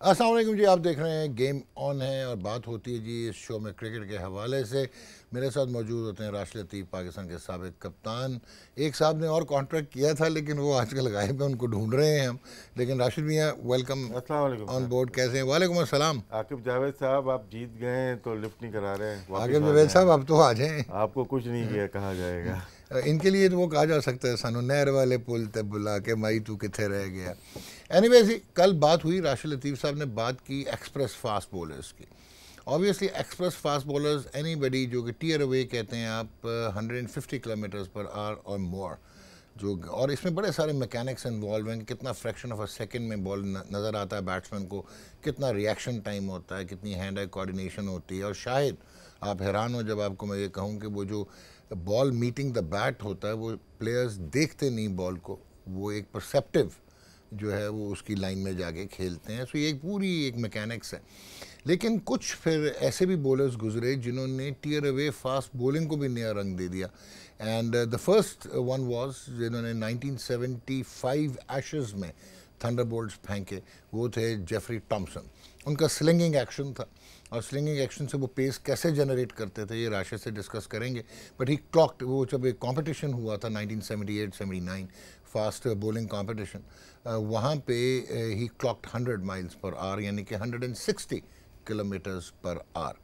असलम जी आप देख रहे हैं गेम ऑन है और बात होती है जी इस शो में क्रिकेट के हवाले से मेरे साथ मौजूद होते हैं राशि लतीफ़ पाकिस्तान के सबक कप्तान एक साहब ने और कॉन्ट्रैक्ट किया था लेकिन वो आजकल गायब है उनको ढूंढ रहे हैं हम लेकिन राशिद भैया वेलकम ऑन बोर्ड कैसे हैं वालेकुम असलम आकिब जावेद साहब आप जीत गए हैं तो लिफ्ट नहीं करा रहे हैं आकिब जावेद साहब आप तो आ जाए आपको कुछ नहीं किया कहा जाएगा Uh, इनके लिए तो वो कहा जा सकता है सानू नहर वाले पुल तब बुला के माई तू कितने रह गया एनी कल बात हुई राशिद लतीफ़ साहब ने बात की एक्सप्रेस फास्ट बॉलर्स की obviously express fast bowlers any जो कि टीयर अवे कहते हैं आप hundred and fifty kilometers per hour or more जो और इसमें बड़े सारे मैकेनिक्स इन्वॉल्व हैं कितना फ्रैक्शन ऑफ अ सेकंड में बॉल नज़र आता है बैट्समैन को कितना रिएक्शन टाइम होता है कितनी हैंड आई कोऑर्डिनेशन होती है और शायद आप हैरान हो जब आपको मैं ये कहूँ कि वो जो बॉल मीटिंग द बैट होता है वो प्लेयर्स देखते नहीं बॉल को वो एक परसेप्टिव जो है वो उसकी लाइन में जाके खेलते हैं सो ये एक पूरी एक मैकेनिक्स है लेकिन कुछ फिर ऐसे भी बॉलर्स गुजरे जिन्होंने टीयर अवे फास्ट बॉलिंग को भी नया रंग दे दिया and the first one was जिन्होंने 1975 एशेस में थंडरबोल्ट्स फेंके वो थे जेफरी टॉम्सन उनका स्लिंगिंग एक्शन था और स्लिंगिंग एक्शन से वो पेस कैसे जनरेट करते थे ये राशि से डिस्कस करेंगे बट ही क्लॉक्ड वो जब एक कॉम्पिटिशन हुआ था 1978-79 फास्ट बोलिंग कॉम्पिटिशन वहाँ पे ही क्लॉक्ड 100 माइल्स पर आर यानी कि 160 kilometres per are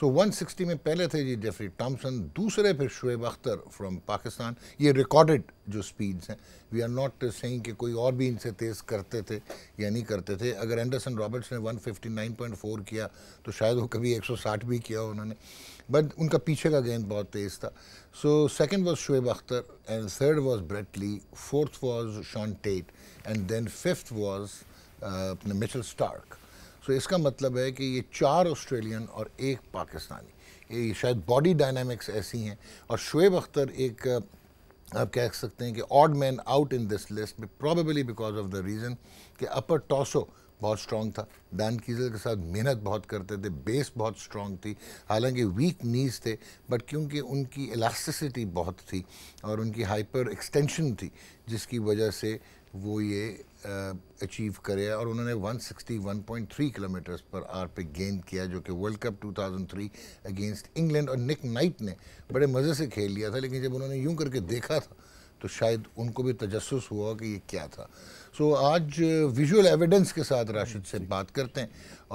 so so, 160 में पहले थे जी जेफरी टॉम्सन दूसरे फिर शुएब अख्तर फ्रॉम पाकिस्तान ये रिकॉर्डेड जो स्पीड्स हैं वी आर नॉट सेइंग कि कोई और भी इनसे तेज़ करते थे या नहीं करते थे अगर एंडरसन रॉबर्ट्स ने 159.4 किया तो शायद वो कभी 160 भी किया उन्होंने बट उनका पीछे का गेंद बहुत तेज़ था so second was Shoaib Akhtar and third was Brett Lee fourth was Shaun Tait and then fifth was अपने मिचल स्टार्क सो तो so, इसका मतलब है कि ये चार ऑस्ट्रेलियन और एक पाकिस्तानी ये शायद बॉडी डायनामिक्स ऐसी हैं और शुएब अख्तर एक आप कह सकते हैं कि odd man out in this list probably because of the reason कि अपर टॉसो बहुत स्ट्रॉन्ग था डैन कीजल के साथ मेहनत बहुत करते थे बेस बहुत स्ट्रॉन्ग थी हालांकि वीक नीज थे बट क्योंकि उनकी इलास्टिसिटी बहुत थी और उनकी हाइपर एक्सटेंशन थी जिसकी वजह से वो ये अचीव करे और उन्होंने 161.3 किलोमीटर्स पर आर पे गेंद किया जो कि वर्ल्ड कप 2003 अगेंस्ट इंग्लैंड और निक नाइट ने बड़े मज़े से खेल लिया था लेकिन जब उन्होंने यूं करके देखा था तो शायद उनको भी तजस हुआ कि ये क्या था सो so, आज विजुअल एविडेंस के साथ राशिद से बात करते हैं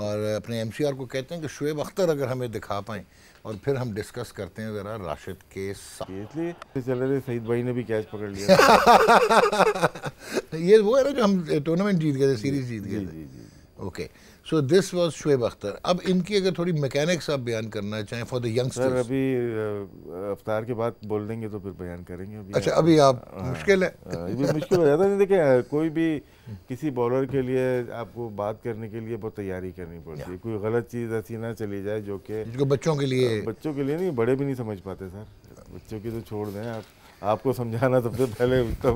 और अपने एम को कहते हैं कि शुएब अख्तर अगर हमें दिखा पाएँ और फिर हम डिस्कस करते हैं ज़रा राशिद के साथ इसलिए सईद भाई ने भी कैच पकड़ लिया ये वो है ना जो हम टूर्नामेंट जीत गए थे सीरीज जीत गए थे okay so this was Shoaib Akhtar अब इनकी अगर थोड़ी मैकेनिक्स आप बयान करना चाहें फॉर द यंगस्टर्स सर अभी अफ्तार के बाद बोल देंगे तो फिर बयान करेंगे अभी अच्छा अभी आप हाँ। मुश्किल है अभी हाँ, मुश्किल हो जाता है देखिए कोई भी किसी बॉलर के लिए आपको बात करने के लिए बहुत तैयारी करनी पड़ती है कोई गलत चीज़ ऐसी ना चली जाए जो कि बच्चों के लिए हाँ, बच्चों के लिए नहीं बड़े भी नहीं समझ पाते सर बच्चों की तो छोड़ दें आप आपको समझाना सबसे पहले उतना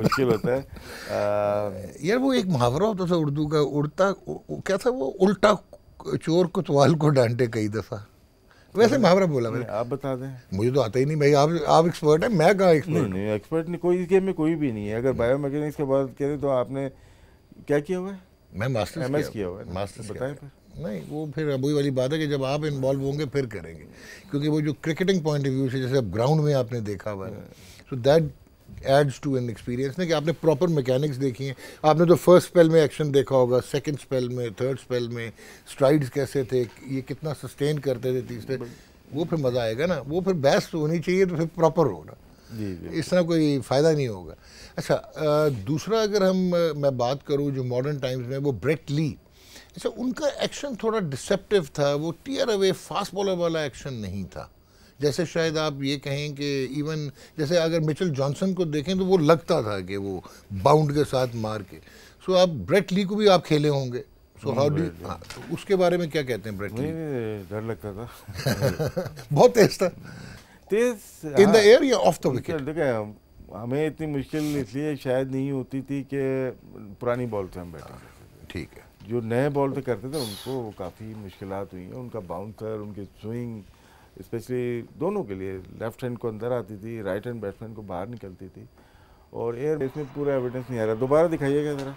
मुश्किल होता है आ... यार वो एक मुहावरा होता था उर्दू का उड़ता क्या था वो उल्टा चोर कुतवाल को डांटे कई दफ़ा वैसे मुहावरा बोला मैंने आप बता दें मुझे तो आता ही नहीं भाई आप आप एक्सपर्ट हैं मैं कहाँ एक्सपर्ट नहीं, एक्सपर्ट नहीं कोई इस गेम में कोई भी नहीं है अगर मैकेनिक्स के बाद कह रहे तो आपने क्या किया हुआ है मैं मास्टर्स एम किया हुआ है मास्टर्स बताएं नहीं वो फिर अब वही वाली बात है कि जब आप इन्वॉल्व होंगे फिर करेंगे क्योंकि वो जो क्रिकेटिंग पॉइंट ऑफ व्यू से जैसे अब ग्राउंड में आपने देखा हुआ है so that adds to an experience ना कि आपने प्रॉपर मैकेनिक्स देखी हैं आपने तो फर्स्ट स्पेल में एक्शन देखा होगा सेकेंड स्पेल में थर्ड स्पेल में स्ट्राइड्स कैसे थे ये कितना सस्टेन करते थे तीसरे वो फिर मज़ा आएगा ना वो फिर बेस्ट होनी चाहिए तो फिर प्रॉपर होगा इस तरह कोई फ़ायदा नहीं होगा अच्छा आ, दूसरा अगर हम मैं बात करूँ जो मॉडर्न टाइम्स में वो ब्रेट ली अच्छा उनका एक्शन थोड़ा डिसेप्टिव था वो टीयर अवे फास्ट बॉलर वाला एक्शन नहीं था जैसे शायद आप ये कहें कि इवन जैसे अगर मिचल जॉनसन को देखें तो वो लगता था कि वो बाउंड के साथ मार के सो so, आप ब्रेट ली को भी आप खेले होंगे सो हाउ डू उसके बारे में क्या कहते हैं ब्रेट ली डर लगता था बहुत तेज था तेज इन द एयर या ऑफ द विकेट देखें हमें इतनी मुश्किल इसलिए शायद नहीं होती थी कि पुरानी बॉल से हम बैठे हाँ, ठीक है जो नए बॉल पे करते थे उनको काफ़ी मुश्किल हुई हैं उनका बाउंसर उनके स्विंग स्पेशली दोनों के लिए लेफ्ट हैंड को अंदर आती थी राइट हैंड बैट्समैन को बाहर निकलती थी और एयर बेस में पूरा एविडेंस नहीं आ रहा दोबारा दिखाइएगा ज़रा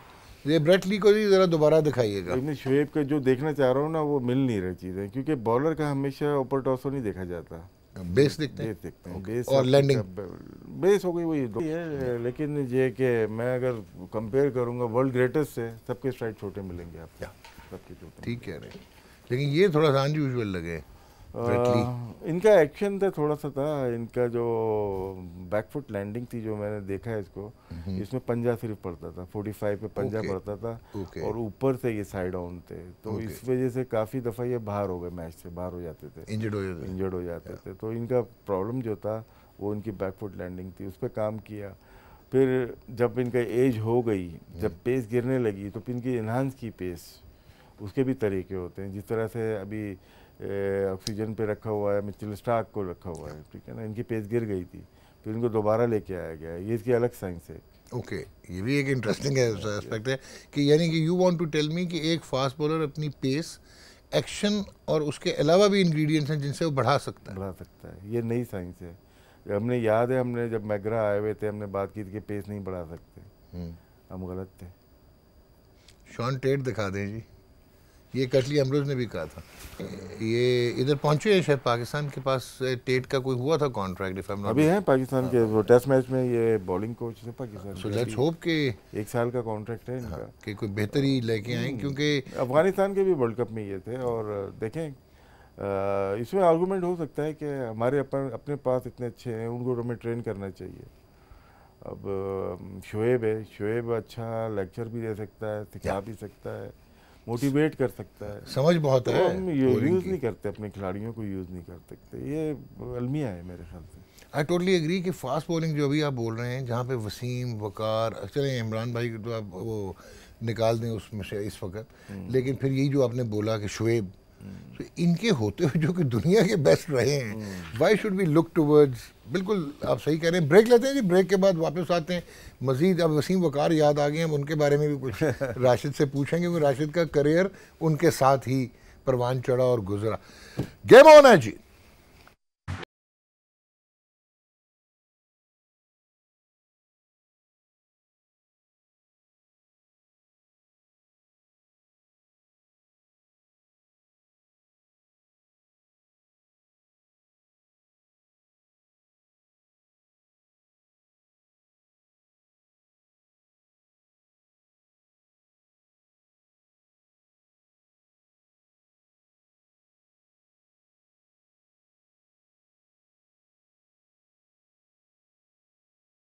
ये ब्रेट ली को भी ज़रा दोबारा दिखाइएगा लेकिन शुएब का जो देखना चाह रहा हूँ ना वो मिल नहीं रही चीज़ें क्योंकि बॉलर का हमेशा ऊपर टॉस तो नहीं देखा जाता बेस दिखते हैं दिखते हैं बेस और लैंडिंग बेस हो गई वही तो। है लेकिन ये कि मैं अगर कंपेयर करूंगा वर्ल्ड ग्रेटेस्ट से सबके स्ट्राइक छोटे मिलेंगे आपको सबके छोटे ठीक है लेकिन ये थोड़ा सा अनयूजल लगे Uh, इनका एक्शन था थोड़ा सा था इनका जो बैकफुट लैंडिंग थी जो मैंने देखा है इसको इसमें पंजा सिर्फ पड़ता था 45 पे पंजा okay. पड़ता था okay. और ऊपर से ये साइड ऑन थे तो okay. इस वजह से काफ़ी दफ़ा ये बाहर हो गए मैच से बाहर हो जाते थे इंजर्ड हो जाते इंजर्ड हो जाते थे तो इनका प्रॉब्लम जो था वो इनकी बैकफुट लैंडिंग थी उस पर काम किया फिर जब इनका एज हो गई जब पेस हम्म। गिरने लगी तो इनकी एनहांस की पेस उसके भी तरीके होते हैं जिस तरह से अभी ऑक्सीजन पे रखा हुआ है मिचिल स्टाक को रखा हुआ है ठीक है ना इनकी पेज गिर गई थी फिर इनको दोबारा लेके आया गया है ये इसकी अलग साइंस है ओके okay, ये भी एक इंटरेस्टिंग एस्पेक्ट है कि यानी कि you want to tell me कि एक फास्ट बॉलर अपनी पेस एक्शन और उसके अलावा भी इंग्रेडिएंट्स हैं जिनसे वो बढ़ा सकता है बढ़ा सकता है ये नई साइंस है हमने याद है हमने जब मैग्रा आए हुए थे हमने बात की थी कि पेस नहीं बढ़ा सकते हम्म। हम गलत थे शॉन टेट दिखा दें जी ये कटली अमरूज ने भी कहा था ये इधर पहुंचे हैं शायद पाकिस्तान के पास टेट का कोई हुआ था कॉन्ट्रैक्ट इफ अभी है पाकिस्तान के वो टेस्ट मैच में ये बॉलिंग कोच थे पाकिस्तान सो लेट्स होप के एक साल का कॉन्ट्रैक्ट है इनका हाँ, कि कोई बेहतरी लेके आए हम्म। क्योंकि अफगानिस्तान के भी वर्ल्ड कप में ये थे और देखें इसमें आर्गूमेंट हो सकता है कि हमारे अपन अपने पास इतने अच्छे हैं उनको तो हमें ट्रेन करना चाहिए अब शोएब है शोएब अच्छा लेक्चर भी दे सकता है सिखा भी सकता है मोटिवेट कर सकता है समझ बहुत तो है हम ये यूज़ नहीं करते अपने खिलाड़ियों को यूज़ नहीं कर सकते ये अलमिया है मेरे ख्याल से आई टोटली एग्री कि फास्ट बॉलिंग जो अभी आप बोल रहे हैं जहाँ पे वसीम वकार चले इमरान भाई को तो आप वो निकाल दें उसमें से इस वक्त हम्म। लेकिन फिर यही जो आपने बोला कि शुएब तो इनके होते हुए जो कि दुनिया के बेस्ट रहे हैं why should be look towards बिल्कुल आप सही कह रहे हैं ब्रेक लेते हैं जी ब्रेक के बाद वापस आते हैं मजीद अब वसीम वकार याद आ गए हम उनके बारे में भी कुछ राशिद से पूछेंगे वो राशिद का करियर उनके साथ ही परवान चढ़ा और गुजरा गेम ऑन है जी